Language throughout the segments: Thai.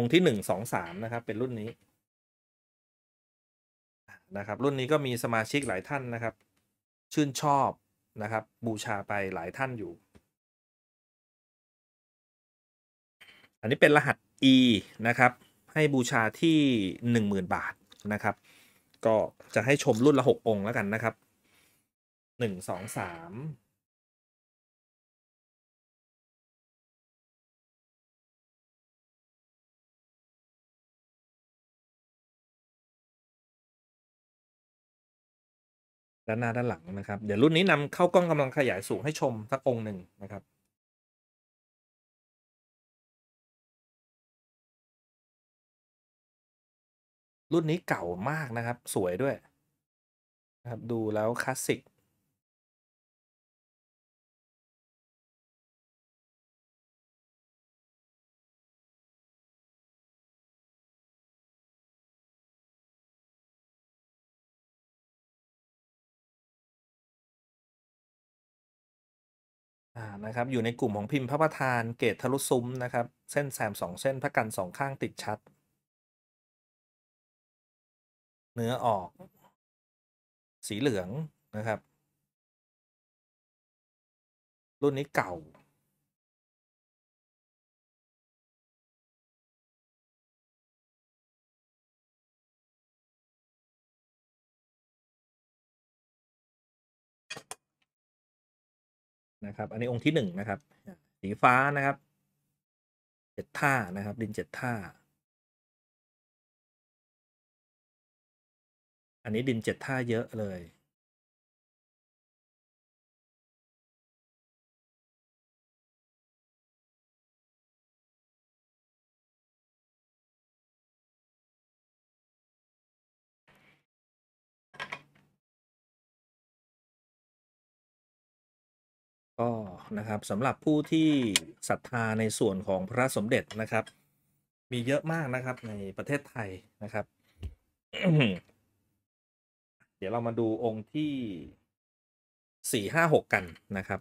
องค์ที่หนึ่งสองสามนะครับ เป็นรุ่นนี้ นะครับ รุ่นนี้ก็มีสมาชิกหลายท่านนะครับ ชื่นชอบนะครับ บูชาไปหลายท่านอยู่ อันนี้เป็นรหัส E นะครับ ให้บูชาที่หนึ่งหมื่นบาทนะครับ ก็จะให้ชมรุ่นละหกองค์แล้วกันนะครับหนึ่งงสอสามด้านหน้าด้านหลังนะครับ เดี๋ยวรุ่นนี้นำเข้า กล้องกำลังขยายสูงให้ชม สักองหนึ่งนะครับ รุ่นนี้เก่ามากนะครับ สวยด้วย นะครับดูแล้วคลาสสิกอนะครับ อยู่ในกลุ่มของพิมพ์พระประธานเกตทะลุซุ้มนะครับ เส้น แซมสอง เส้นพระกันสองข้างติดชัด เนื้อออก สีเหลืองนะครับ รุ่นนี้เก่านะครับ อันนี้องค์ที่หนึ่งนะครับ สีฟ้านะครับ เจ็ดท่านะครับ ดินเจ็ดท่า อันนี้ดินเจ็ดท่าเยอะเลยก็นะครับสำหรับผู้ที่ศรัทธาในส่วนของพระสมเด็จนะครับ มีเยอะมากนะครับในประเทศไทยนะครับ เดี๋ยวเรามาดูองค์ที่สี่ห้าหกกันนะครับ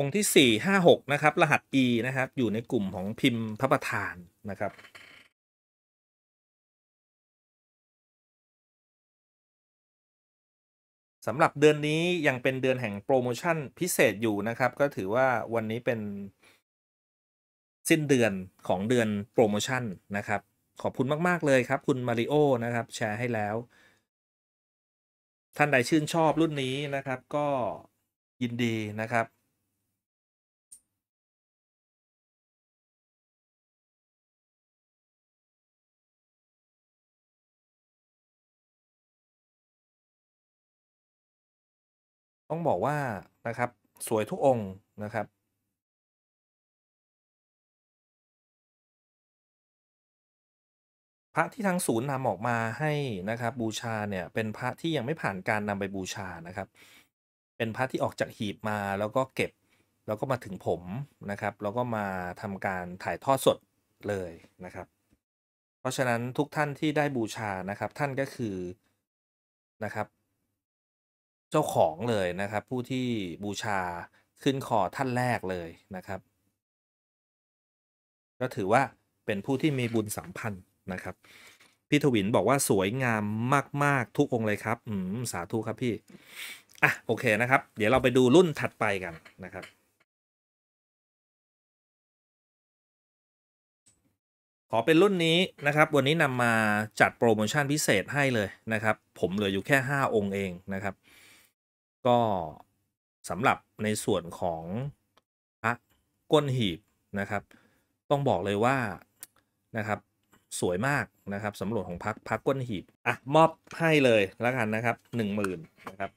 องค์ที่สี่ห้าหกนะครับ รหัส E นะครับ อยู่ในกลุ่มของพิมพ์พระประธานนะครับสำหรับเดือนนี้ยังเป็นเดือนแห่งโปรโมชั่นพิเศษอยู่นะครับ ก็ถือว่าวันนี้เป็น สิ้นเดือนของเดือนโปรโมชั่นนะครับ ขอบคุณมากๆเลยครับ คุณมาริโอนะครับแชร์ให้แล้ว ท่านใดชื่นชอบรุ่นนี้นะครับ ก็ยินดีนะครับต้องบอกว่านะครับสวยทุกองค์นะครับ พระที่ทางศูนย์นำออกมาให้นะครับ บูชาเนี่ยเป็นพระที่ยังไม่ผ่านการนำไปบูชานะครับ เป็นพระที่ออกจากหีบมาแล้วก็เก็บ แล้วก็มาถึงผมนะครับแล้วก็มาทำการถ่ายทอดสดเลยนะครับ เพราะฉะนั้นทุกท่านที่ได้บูชานะครับท่านก็คือนะครับเจ้าของเลยนะครับ ผู้ที่บูชาขึ้นคอท่านแรกเลยนะครับ ก็ถือว่าเป็นผู้ที่มีบุญสัมพันธ์นะครับพี่ทวินบอกว่าสวยงามมาก ๆ ทุกองเลยครับอืมสาธุครับพี่อ่ะโอเคนะครับ เดี๋ยวเราไปดูรุ่นถัดไปกันนะครับ ขอเป็นรุ่นนี้นะครับ วันนี้นำมาจัดโปรโมชั่นพิเศษให้เลยนะครับ ผมเหลืออยู่แค่ 5 องค์เองนะครับก็สำหรับในส่วนของพระก้นหีบนะครับ ต้องบอกเลยว่านะครับ สวยมากนะครับสำรวจของพักพักก้นหีบอ่ะมอบให้เลยแล้วกันนะครับหนึ่งหมื่นนะครับ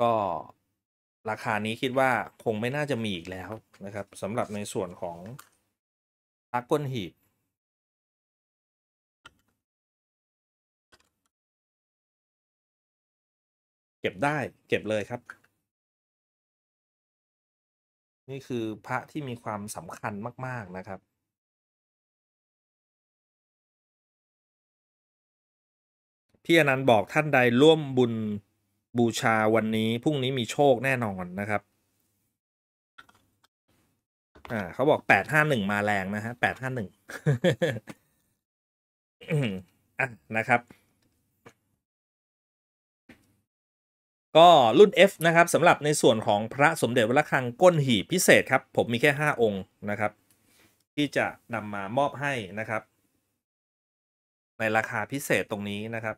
ก็ราคานี้คิดว่าคงไม่น่าจะมีอีกแล้วนะครับสำหรับในส่วนของพักก้นหีบเก็บได้ เก็บเลยครับ นี่คือพระที่มีความสำคัญมากๆนะครับ พี่อนันต์บอกท่านใดร่วมบุญบูชาวันนี้พรุ่งนี้มีโชคแน่นอนนะครับ อ่า เขาบอกแปดห้าหนึ่งมาแรงนะฮะแปดห้าหนึ่งอ่ะนะครับก็ รุ่น F นะครับสำหรับในส่วนของพระสมเด็จวัดระฆังก้นหีพิเศษครับ ผมมีแค่ 5 องค์นะครับ ที่จะนำมามอบให้นะครับ ในราคาพิเศษตรงนี้นะครับ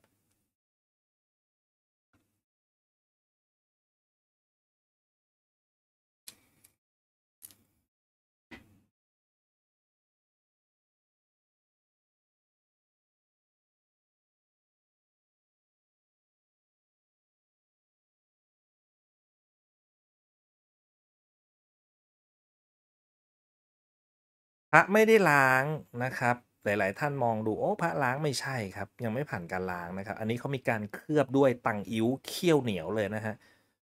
ระไม่ได้ล้างนะครับหลายๆท่านมองดูโอ้ พระล้างไม่ใช่ครับ ยังไม่ผ่านการล้างนะครับ อันนี้เขามีการเคลือบด้วยตังอิ้วเขี้ยวเหนียวเลยนะฮะ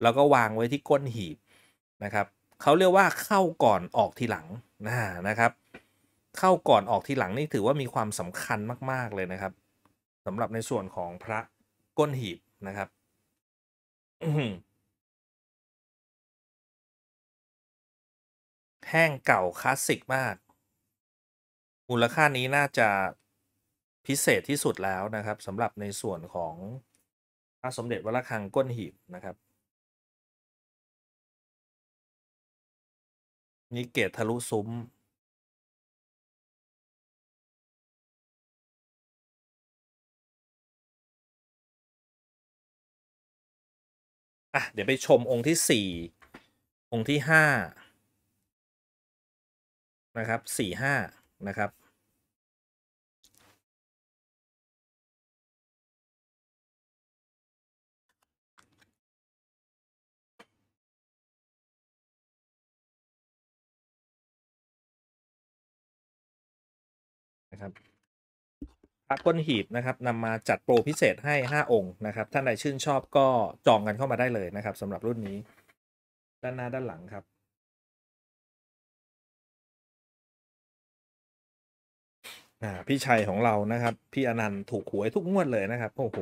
แล้วก็วางไว้ที่ก้นหีบนะครับเขาเรียกว่าเข้าก่อนออกทีหลังนะนะครับ เข้าก่อนออกทีหลังนี่ถือว่ามีความสำคัญมากๆเลยนะครับ สำหรับในส่วนของพระก้นหีบนะครับแห้งเก่าคลาสสิกมากมูลค่านี้น่าจะพิเศษที่สุดแล้วนะครับสำหรับในส่วนของพระสมเด็จวรคังก้นหีบนะครับนี่เกตทะลุซุ้ม อ่ะเดี๋ยวไปชมองค์ที่สี่องค์ที่ห้านะครับสี่ห้านะครับครับพระก้นหีบนะครับนำมาจัดโปรพิเศษให้ 5 องค์นะครับ ท่านใดชื่นชอบก็จองกันเข้ามาได้เลยนะครับสำหรับรุ่นนี้ด้านหน้าด้านหลังครับพี่ชัยของเรานะครับ พี่อนันต์ถูกหวยทุกงวดเลยนะครับโอ้โห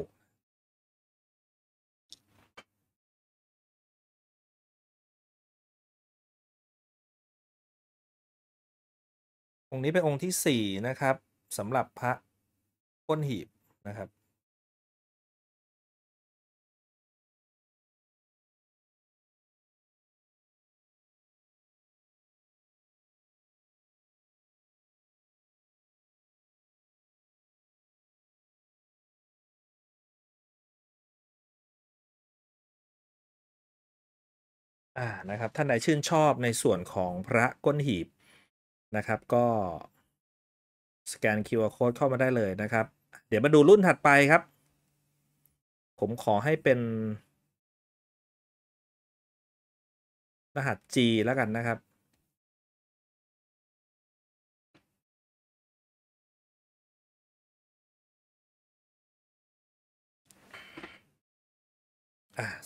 องค์นี้เป็นองค์ที่สี่นะครับสำหรับพระก้นหีบนะครับ อ่านะครับ ท่านใดชื่นชอบในส่วนของพระก้นหีบนะครับก็สแกน QR Code เข้ามาได้เลยนะครับ เดี๋ยวมาดูรุ่นถัดไปครับ ผมขอให้เป็นรหัส G แล้วกันนะครับ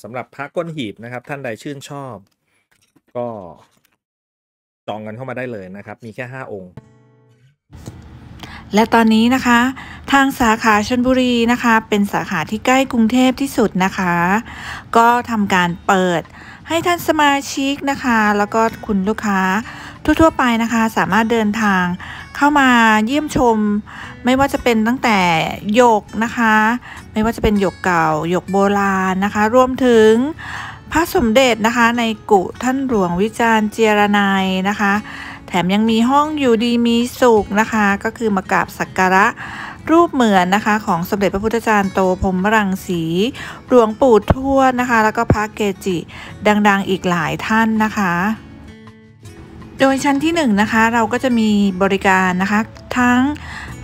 สำหรับพระก้นหีบนะครับ ท่านใดชื่นชอบ ก็จองกันเข้ามาได้เลยนะครับ มีแค่ 5 องค์และตอนนี้นะคะทางสาขาชนบุรีนะคะ เป็นสาขาที่ใกล้กรุงเทพที่สุดนะคะ ก็ทำการเปิดให้ท่านสมาชิกนะคะ แล้วก็คุณลูกค้าทั่วๆ ไปนะคะ สามารถเดินทางเข้ามาเยี่ยมชม ไม่ว่าจะเป็นตั้งแต่หยกนะคะ ไม่ว่าจะเป็นหยกเก่าหยกโบราณนะคะ รวมถึงพระสมเด็จนะคะ ในกุท่านหลวงวิจารณ์เจรนายนะคะแถมยังมีห้องอยู่ดีมีสุขนะคะ ก็คือมากราบสักการะรูปเหมือนนะคะ ของสมเด็จพระพุทธจารย์โตพรมรังสีหลวงปู่ทวดนะคะ แล้วก็พระเกจิดังๆอีกหลายท่านนะคะ โดยชั้นที่1นนะคะเราก็จะมีบริการนะคะทั้ง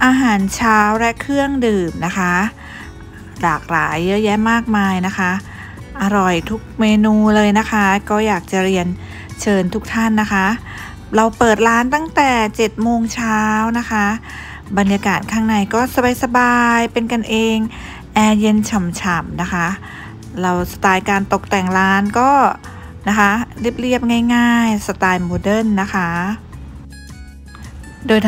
อาหารเช้าและเครื่องดื่มนะคะหลากหลายเยอะแยะมากมายนะคะ อร่อยทุกเมนูเลยนะคะ ก็อยากจะเรียนเชิญทุกท่านนะคะเราเปิดร้านตั้งแต่7โมงเช้านะคะ บรรยากาศข้างในก็สบายสบายเป็นกันเอง แอร์เย็นฉ่ำๆนะคะ เราสไตล์การตกแต่งร้านก็นะคะ เรียบ ๆ ง่าย ๆ สไตล์โมเดิร์นนะคะ โดย